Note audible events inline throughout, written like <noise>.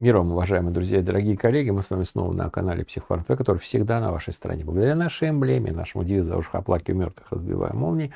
Миром, уважаемые друзья дорогие коллеги, мы с вами снова на канале Психфармпе, который всегда на вашей стороне. Благодаря нашей эмблеме, нашему девизу «Уж оплаки мертвых, разбивая молнии»,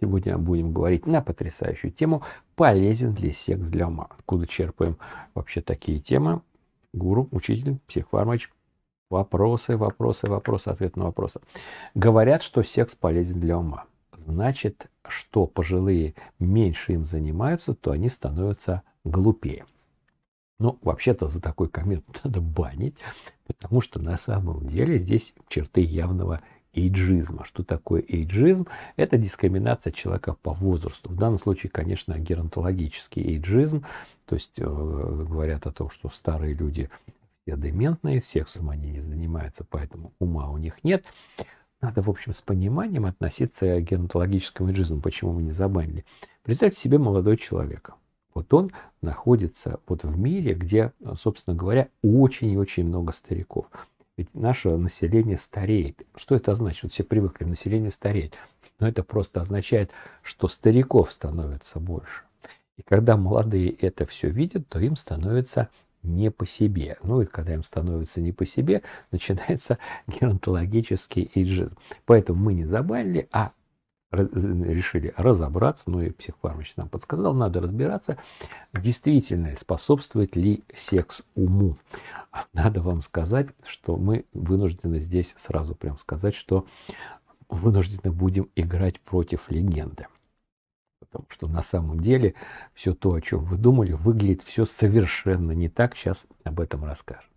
сегодня будем говорить на потрясающую тему «Полезен ли секс для ума?». Откуда черпаем вообще такие темы? Гуру, учитель, психфармач. Вопросы, вопросы, вопросы, ответ на вопросы. Говорят, что секс полезен для ума. Значит, что пожилые меньше им занимаются, то они становятся глупее. Но вообще-то за такой коммент <laughs> надо банить, потому что на самом деле здесь черты явного эйджизма. Что такое эйджизм? Это дискриминация человека по возрасту. В данном случае, конечно, геронтологический эйджизм, то есть э, говорят о том, что старые люди дементные, сексом они не занимаются, поэтому ума у них нет. Надо, в общем, с пониманием относиться к геронтологическому эйджизму, почему мы не забанили. Представьте себе молодой человек – вот он находится вот в мире, где, э, собственно говоря, очень и очень много стариков. Ведь наше население стареет. Что это значит? Вот все привыкли, население стареет. Но это просто означает, что стариков становится больше. И когда молодые это все видят, то им становится не по себе. Ну и когда им становится не по себе, <laughs> начинается геронтологический эйджизм. Поэтому мы не забанили, а решили разобраться, ну и психфармач нам подсказал, надо разбираться, действительно способствует ли секс уму. Надо вам сказать, что мы вынуждены здесь сразу прям сказать, что вынуждены будем играть против легенды. Потому что на самом деле все то, о чем вы думали, выглядит все совершенно не так. Сейчас об этом расскажем.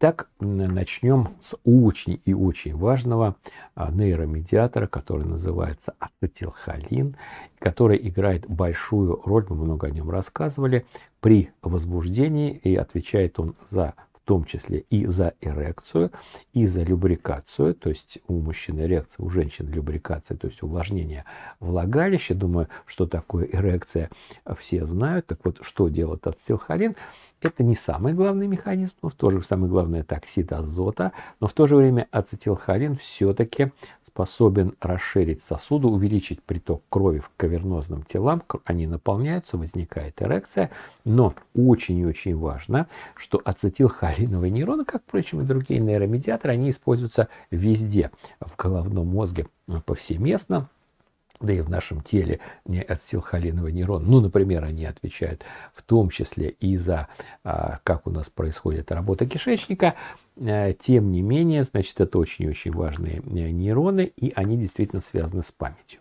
Итак, начнем с очень и очень важного а, нейромедиатора, который называется ацетилхолин, который играет большую роль, мы много о нем рассказывали, при возбуждении, и отвечает он за том числе и за эрекцию, и за любрикацию, то есть у мужчины эрекция, у женщин любрикация, то есть увлажнение влагалища. Думаю, что такое эрекция, все знают. Так вот, что делает ацетилхолин? Это не самый главный механизм, но в то же самое главное токсид азота, но в то же время ацетилхолин все-таки способен расширить сосуды, увеличить приток крови к кавернозным телам, они наполняются, возникает эрекция, но очень и очень важно, что ацетилхолин адреналиновые нейроны, как, впрочем, и другие нейромедиаторы, они используются везде, в головном мозге э, повсеместно, да и в нашем теле не ацетилхолиновый нейрон. Ну, например, они отвечают в том числе и за, а, как у нас происходит работа кишечника. А, тем не менее, значит, это очень-очень важные э, нейроны, и они действительно связаны с памятью.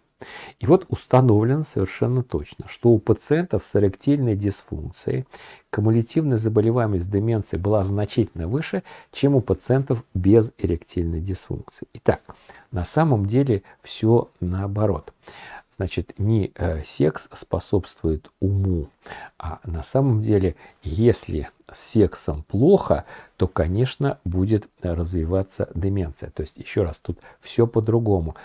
И вот установлено совершенно точно, что у пациентов с эректильной дисфункцией кумулятивная заболеваемость деменции была значительно выше, чем у пациентов без эректильной дисфункции. Итак, на самом деле все наоборот. Значит, не э, секс способствует уму, а на самом деле, если с сексом плохо, то, конечно, будет э, развиваться деменция. То есть, еще раз, тут все по-другому.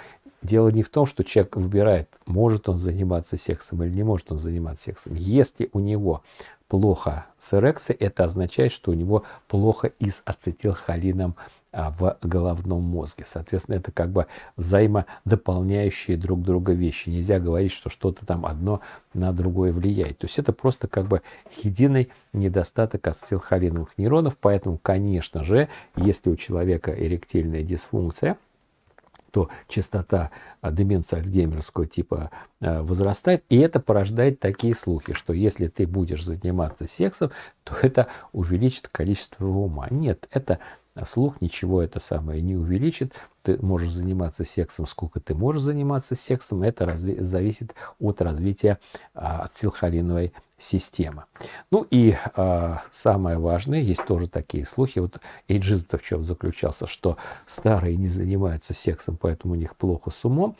Дело не в том, что человек выбирает, может он заниматься сексом или не может он заниматься сексом. Если у него плохо с эрекцией, это означает, что у него плохо и с ацетилхолином а, в головном мозге. Соответственно, это как бы взаимодополняющие друг друга вещи. Нельзя говорить, что что-то там одно на другое влияет. То есть это просто как бы единый недостаток ацетилхолиновых нейронов. Поэтому, конечно же, если у человека эректильная дисфункция – то частота а, деменции альцгеймерского типа а, возрастает. И это порождает такие слухи, что если ты будешь заниматься сексом, то это увеличит количество ума. Нет, это а слух ничего это самое не увеличит. Ты можешь заниматься сексом, сколько ты можешь заниматься сексом. Это разве, зависит от развития а, от силхолиновой системы. Ну и а, самое важное, есть тоже такие слухи. Вот эйджизм-то в чем заключался, что старые не занимаются сексом, поэтому у них плохо с умом.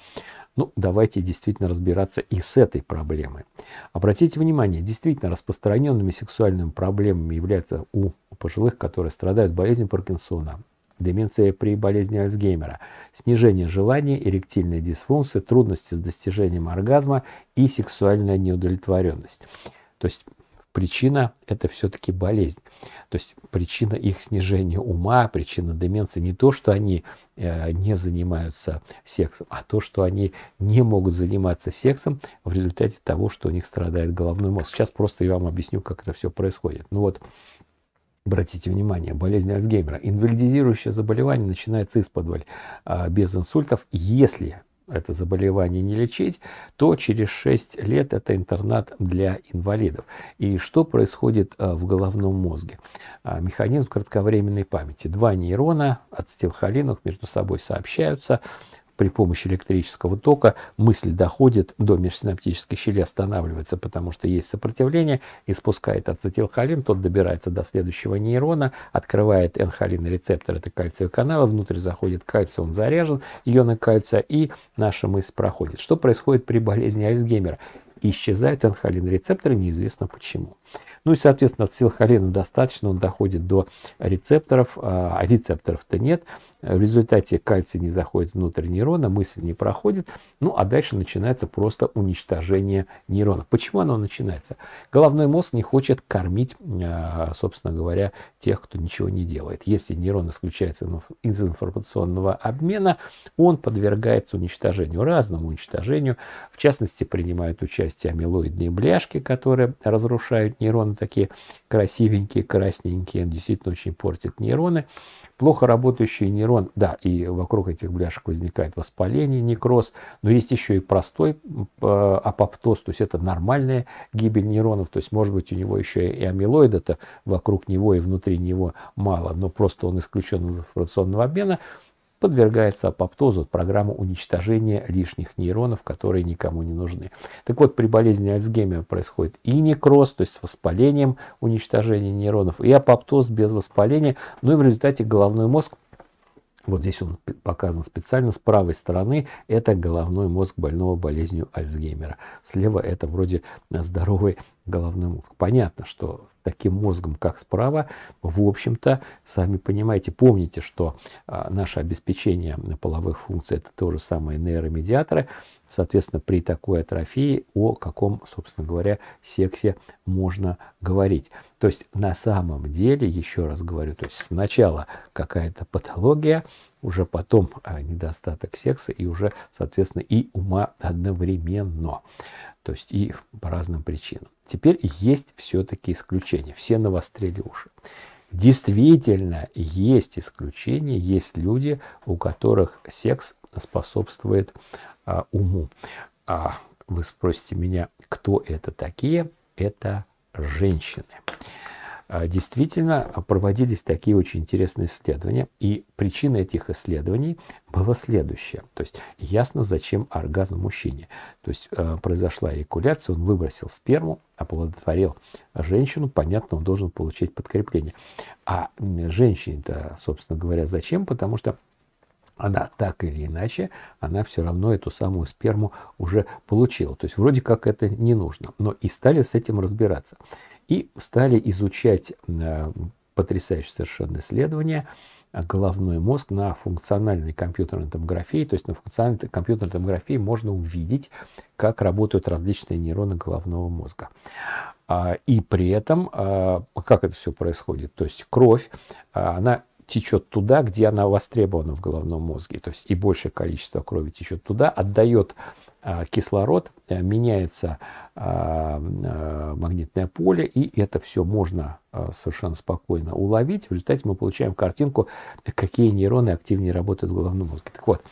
Ну, давайте действительно разбираться и с этой проблемой. Обратите внимание, действительно распространенными сексуальными проблемами являются у пожилых, которые страдают болезнью Паркинсона, деменция при болезни Альцгеймера, снижение желания, эректильная дисфункция, трудности с достижением оргазма и сексуальная неудовлетворенность. То есть причина – это все-таки болезнь. То есть причина их снижения ума, причина деменции не то, что они э, не занимаются сексом, а то, что они не могут заниматься сексом в результате того, что у них страдает головной мозг. Сейчас просто я вам объясню, как это все происходит. Ну вот, Обратите внимание, болезнь Альцгеймера, инвалидизирующее заболевание начинается из подваль, без инсультов, если это заболевание не лечить, то через 6 лет это интернат для инвалидов. И что происходит а, в головном мозге? А, механизм кратковременной памяти. Два нейрона, ацетилхолинов, между собой сообщаются, при помощи электрического тока мысль доходит до межсинаптической щели, останавливается, потому что есть сопротивление, и спускает ацетилхолин, тот добирается до следующего нейрона, открывает энхолин рецептор, это кальциевый канал, внутрь заходит кальций, он заряжен, ионы кальция, и наша мысль проходит. Что происходит при болезни Альцгеймера? Исчезают энхолин рецепторы, неизвестно почему. Ну и, соответственно, ацетилхолина достаточно, он доходит до рецепторов, а рецепторов-то нет, в результате кальций не заходит внутрь нейрона, мысль не проходит, ну а дальше начинается просто уничтожение нейрона. Почему оно начинается? Головной мозг не хочет кормить, а, собственно говоря, тех, кто ничего не делает. Если нейрон исключается из информационного обмена, он подвергается уничтожению, разному уничтожению. В частности, принимают участие амилоидные бляшки, которые разрушают нейроны, такие красивенькие, красненькие, действительно очень портят нейроны плохо работающий нейрон, да, и вокруг этих бляшек возникает воспаление, некроз, но есть еще и простой а, апоптоз, то есть это нормальная гибель нейронов, то есть может быть у него еще и амилоида-то вокруг него и внутри него мало, но просто он исключен из информационного обмена, подвергается апоптозу программа уничтожения лишних нейронов, которые никому не нужны. Так вот, при болезни Альцгеймера происходит и некроз, то есть с воспалением уничтожения нейронов, и апоптоз без воспаления, ну и в результате головной мозг вот здесь он показан специально с правой стороны. Это головной мозг больного болезнью Альцгеймера. Слева это вроде э, здоровый головной мозг. Понятно, что с таким мозгом, как справа, в общем-то, сами понимаете, помните, что а, наше обеспечение половых функций это тоже самое нейромедиаторы. Соответственно, при такой атрофии о каком, собственно говоря, сексе можно говорить. То есть на самом деле, еще раз говорю, то есть сначала какая-то патология, уже потом а, недостаток секса и уже, соответственно, и ума одновременно. То есть и по разным причинам. Теперь есть все-таки исключения. Все навострили уши. Действительно есть исключения, есть люди, у которых секс способствует а, уму. А вы спросите меня, кто это такие? Это женщины. А, действительно проводились такие очень интересные исследования. И причина этих исследований была следующая. То есть ясно, зачем оргазм мужчине. То есть а, произошла эякуляция, он выбросил сперму, оплодотворил женщину, понятно, он должен получить подкрепление. А женщине-то, собственно говоря, зачем? Потому что она так или иначе, она все равно эту самую сперму уже получила. То есть вроде как это не нужно. Но и стали с этим разбираться и стали изучать э, потрясающее совершенно исследование а, головной мозг на функциональной компьютерной томографии. То есть на функциональной компьютерной томографии можно увидеть, как работают различные нейроны головного мозга. А, и при этом, а, как это все происходит, то есть кровь, она течет туда, где она востребована в головном мозге. То есть и большее количество крови течет туда, отдает кислород – Э, меняется э, э, магнитное поле, и это все можно совершенно спокойно уловить. В результате мы получаем картинку, какие нейроны активнее работают в головном мозге. Так вот,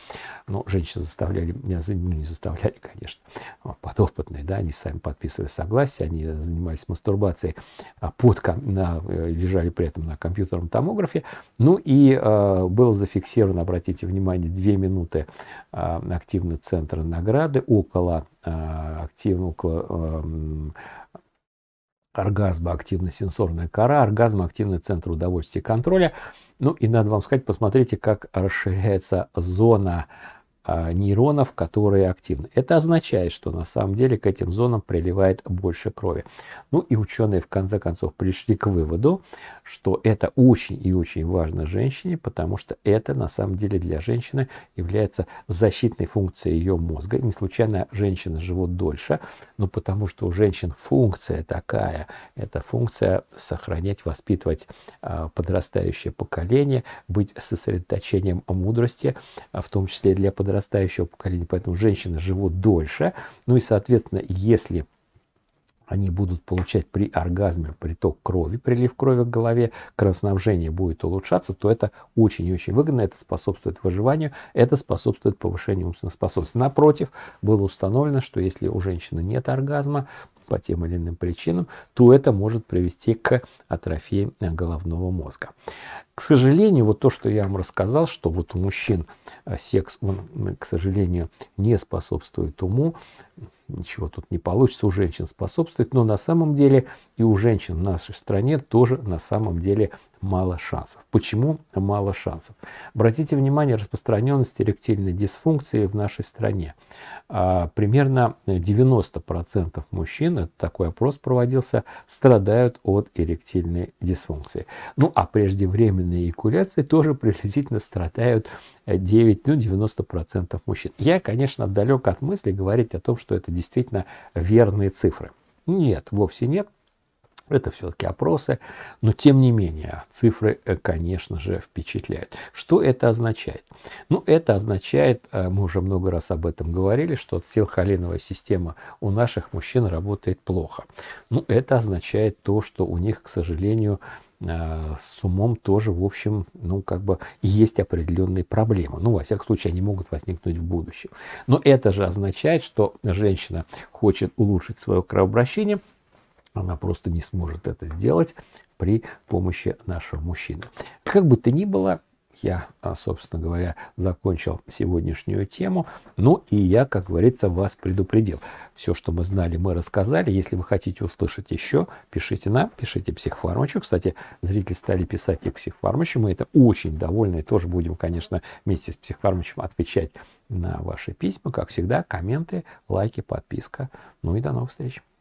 ну, женщины заставляли, ну, не заставляли, конечно, а, подопытные, да, они сами подписывали согласие, они занимались мастурбацией, а под, на, лежали при этом на компьютерном томографе. Ну и э, было зафиксировано, обратите внимание, две минуты э, активный центр награды, около Э, активно эм, оргазма активна сенсорная кора, оргазм, активный центр удовольствия и контроля. Ну и надо вам сказать, посмотрите, как расширяется зона а, нейронов, которые активны. Это означает, что на самом деле к этим зонам приливает больше крови. Ну и ученые в конце концов пришли к выводу, что это очень и очень важно женщине, потому что это на самом деле для женщины является защитной функцией ее мозга. Не случайно женщины живут дольше, но потому что у женщин функция такая. Это функция сохранять, воспитывать а, подрастающее поколение, быть сосредоточением мудрости, а, в том числе для подрастающих подрастающего поколения, поэтому женщины живут дольше. Ну и, соответственно, если они будут получать при оргазме приток крови, прилив крови к голове, кровоснабжение будет улучшаться, то это очень-очень и выгодно, это способствует выживанию, это способствует повышению умственной способности. Напротив, было установлено, что если у женщины нет оргазма, по тем или иным причинам, то это может привести к атрофии э, головного мозга. К сожалению, вот то, что я вам рассказал, что вот у мужчин э, секс, он, к сожалению, не способствует уму, ничего тут не получится у женщин способствовать, но на самом деле и у женщин в нашей стране тоже на самом деле мало шансов. Почему мало шансов? Обратите внимание, распространенность эректильной дисфункции в нашей стране. А, примерно 90% мужчин, это такой опрос проводился, страдают от эректильной дисфункции. Ну а преждевременные эякуляции тоже приблизительно страдают 9, э, ну 90% мужчин. Я, конечно, далек от мысли говорить о том, что это действительно верные цифры. Нет, вовсе нет. Это все-таки опросы, но тем не менее цифры, э, конечно же, впечатляют. Что это означает? Ну, это означает, э, мы уже много раз об этом говорили, что силхолиновая система у наших мужчин работает плохо. Ну, это означает то, что у них, к сожалению, Э, с умом тоже, в общем, ну, как бы есть определенные проблемы. Ну, во всяком случае, они могут возникнуть в будущем. Но это же означает, что женщина хочет улучшить свое кровообращение, она просто не сможет это сделать при помощи нашего мужчины. Как бы то ни было, я, а, собственно говоря, закончил сегодняшнюю тему. Ну и я, как говорится, вас предупредил. Все, что мы знали, мы рассказали. Если вы хотите услышать еще, пишите нам, пишите психфармачу. Кстати, зрители стали писать и психфармачу. Мы это очень довольны и тоже будем, конечно, вместе с психфармачем отвечать на ваши письма. Как всегда, комменты, лайки, подписка. Ну и до новых встреч.